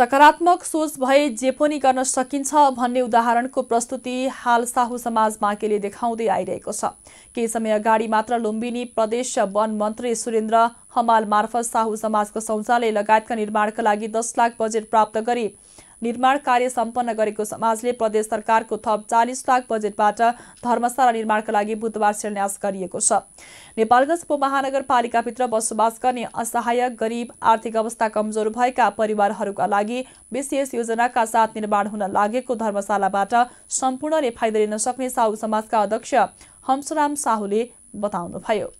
सकारात्मक सोच भए जे पनि गर्न सकिन्छ भन्ने उदाहरणको प्रस्तुति हाल साहु समाज माकेले देखाउँदै आइरहेको छ केही समय अगाडि मात्र लुम्बिनी प्रदेश वन मन्त्री सुरेन्द्र हमाल मार्फत साहु समाजको शौचालय लगायतका निर्माणका लागि दस लाख बजेट प्राप्त गरी निर्माण कार्य सम्पन्न गरेको समाजले प्रदेश सरकारको थप चालिस लाख बजेटबाट धर्मशाला निर्माणका लागि बुधबार शिलान्यास गरिएको छ नेपालगञ्ज उपमहानगरपालिकाभित्र बसोबास गर्ने असहाय गरीब आर्थिक अवस्था कमजोर भएका परिवारहरूका लागि विशेष योजनाका साथ निर्माण हुन लागेको धर्मशालाबाट सम्पूर्णले फाइदा लिन सक्ने साहु समाजका अध्यक्ष हंसराम साहुले बताउनुभयो